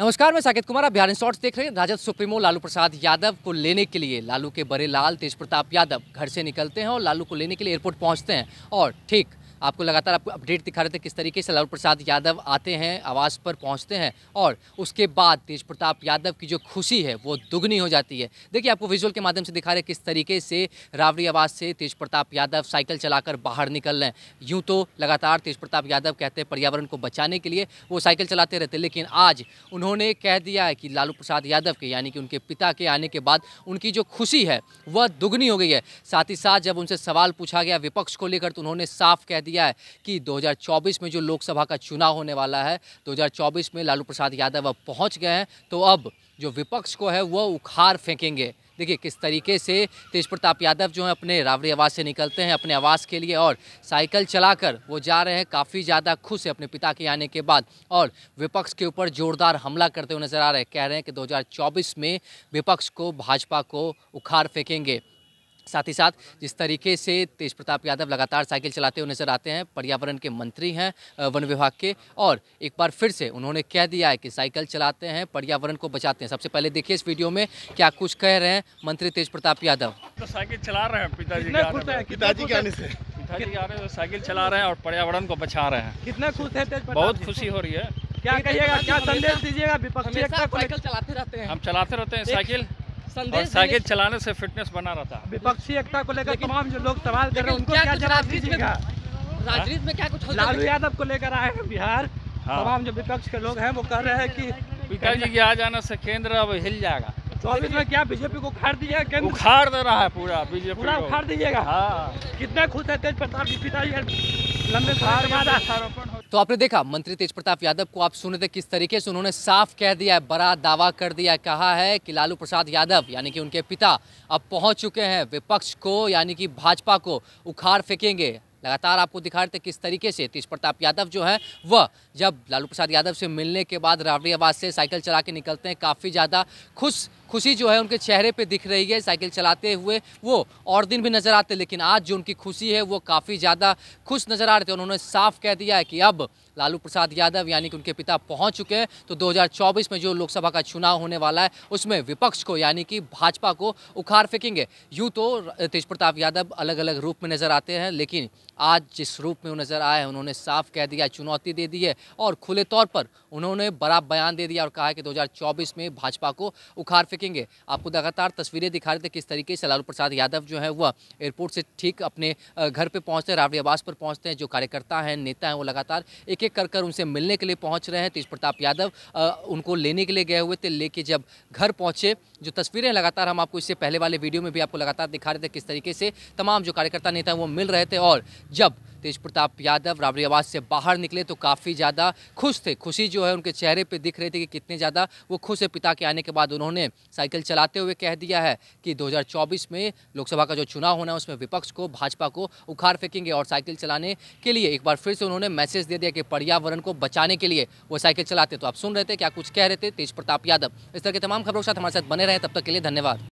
नमस्कार मैं साकेत कुमार आप बिहार शॉर्ट्स देख रहे हैं राजद सुप्रीमो लालू प्रसाद यादव को लेने के लिए लालू के बड़े लाल तेज प्रताप यादव घर से निकलते हैं और लालू को लेने के लिए एयरपोर्ट पहुंचते हैं और ठीक आपको लगातार आपको अपडेट दिखा रहे थे किस तरीके से लालू प्रसाद यादव आते हैं आवास पर पहुंचते हैं और उसके बाद तेज प्रताप यादव की जो खुशी है वो दुगनी हो जाती है देखिए आपको विजुअल के माध्यम से दिखा रहे किस तरीके से रावड़ी आवास से तेज प्रताप यादव साइकिल चलाकर बाहर निकल रहे हैं यूँ तो लगातार तेज प्रताप यादव कहते हैं पर्यावरण को बचाने के लिए वो साइकिल चलाते रहते लेकिन आज उन्होंने कह दिया है कि लालू प्रसाद यादव के यानी कि उनके पिता के आने के बाद उनकी जो खुशी है वह दुगनी हो गई है साथ ही साथ जब उनसे सवाल पूछा गया विपक्ष को लेकर तो उन्होंने साफ कह दिया है कि 2024 में जो लोकसभा का चुनाव होने वाला है 2024 में लालू प्रसाद यादव अब पहुँच गए हैं तो अब जो विपक्ष को है वह उखाड़ फेंकेंगे देखिए किस तरीके से तेज प्रताप यादव जो है अपने रावड़ी आवास से निकलते हैं अपने आवास के लिए और साइकिल चलाकर वो जा रहे हैं काफ़ी ज़्यादा खुश है अपने पिता के आने के बाद और विपक्ष के ऊपर जोरदार हमला करते हुए नजर आ रहे हैं कह रहे हैं कि 2024 में विपक्ष को भाजपा को उखाड़ फेंकेंगे साथ ही साथ जिस तरीके से तेज प्रताप यादव लगातार साइकिल चलाते हुए नजर आते हैं पर्यावरण के मंत्री हैं वन विभाग के और एक बार फिर से उन्होंने कह दिया है कि साइकिल चलाते हैं पर्यावरण को बचाते हैं सबसे पहले देखिए इस वीडियो में क्या कुछ कह रहे हैं मंत्री तेज प्रताप यादव तो साइकिल चला रहे हैं पिताजी पिताजी के आने से पिताजी आ रहे हैं साइकिल चला रहे हैं और पर्यावरण को बचा रहे हैं कितना खुश है बहुत खुशी हो रही है क्या कहिएगा क्या संदेश दीजिएगा विपक्ष चलाते रहते हैं हम चलाते रहते हैं साइकिल संदेश साइकिल चलाने से फिटनेस बना रहता है विपक्षी एकता को लेकर तमाम जो लोग सवाल कर रहे हैं उनको क्या जवाब दीजिएगा राजनीति में क्या कुछ लालू यादव को लेकर आए हैं बिहार हाँ। तमाम जो विपक्ष के लोग हैं वो कह रहे हैं कि पिताजी जी के आ जाने से केंद्र अब हिल जाएगा चौबीस में क्या बीजेपी को उखाड़ दिया केंद्र उखाड़ दे रहा है पूरा बीजेपी पूरा उखाड़ दीजिएगा हाँ कितना खुश है तेज प्रताप जी पिताजी लंबे तो आपने देखा मंत्री तेज प्रताप यादव को आप सुने थे किस तरीके से उन्होंने साफ कह दिया है बड़ा दावा कर दिया कहा है कि लालू प्रसाद यादव यानी कि उनके पिता अब पहुंच चुके हैं विपक्ष को यानी कि भाजपा को उखाड़ फेंकेंगे लगातार आपको दिखा रहे थे किस तरीके से तेज प्रताप यादव जो है वह जब लालू प्रसाद यादव से मिलने के बाद राबड़ियाबाद से साइकिल चला के निकलते हैं काफ़ी ज़्यादा खुश खुशी जो है उनके चेहरे पे दिख रही है साइकिल चलाते हुए वो और दिन भी नज़र आते लेकिन आज जो उनकी खुशी है वो काफ़ी ज़्यादा खुश नज़र आ रहे थे उन्होंने साफ कह दिया है कि अब लालू प्रसाद यादव यानी कि उनके पिता पहुंच चुके हैं तो 2024 में जो लोकसभा का चुनाव होने वाला है उसमें विपक्ष को यानी कि भाजपा को उखाड़ फेंकेंगे यूँ तो तेज प्रताप यादव अलग अलग रूप में नज़र आते हैं लेकिन आज जिस रूप में वो नज़र आए हैं उन्होंने साफ कह दिया चुनौती दे दी है और खुले तौर पर उन्होंने बड़ा बयान दे दिया और कहा कि दो में भाजपा को उखाड़ सकेंगे आपको लगातार तस्वीरें दिखा रहे थे किस तरीके से लालू प्रसाद यादव जो है वह एयरपोर्ट से ठीक अपने घर पर पहुँचते हैं रावड़ी आवास पर पहुँचते हैं जो कार्यकर्ता हैं नेता हैं वो लगातार एक एक कर कर उनसे मिलने के लिए पहुँच रहे हैं तेज प्रताप यादव उनको लेने के लिए गए हुए थे लेके जब घर पहुँचे जो तस्वीरें लगातार हम आपको इससे पहले वाले वीडियो में भी आपको लगातार दिखा रहे थे किस तरीके से तमाम जो कार्यकर्ता नेता हैं वो मिल रहे थे और जब तेज प्रताप यादव राबड़ी आवाज से बाहर निकले तो काफ़ी ज़्यादा खुश थे खुशी जो है उनके चेहरे पर दिख रही थी कि कितने ज़्यादा वो खुश है पिता के आने के बाद उन्होंने साइकिल चलाते हुए कह दिया है कि 2024 में लोकसभा का जो चुनाव होना है उसमें विपक्ष को भाजपा को उखाड़ फेंकेंगे और साइकिल चलाने के लिए एक बार फिर से उन्होंने मैसेज दे दिया कि पर्यावरण को बचाने के लिए वो साइकिल चलाते तो आप सुन रहे थे क्या कुछ कह रहे थे तेज प्रताप यादव इस तरह की तमाम खबरों के साथ हमारे साथ बने रहे तब तक के लिए धन्यवाद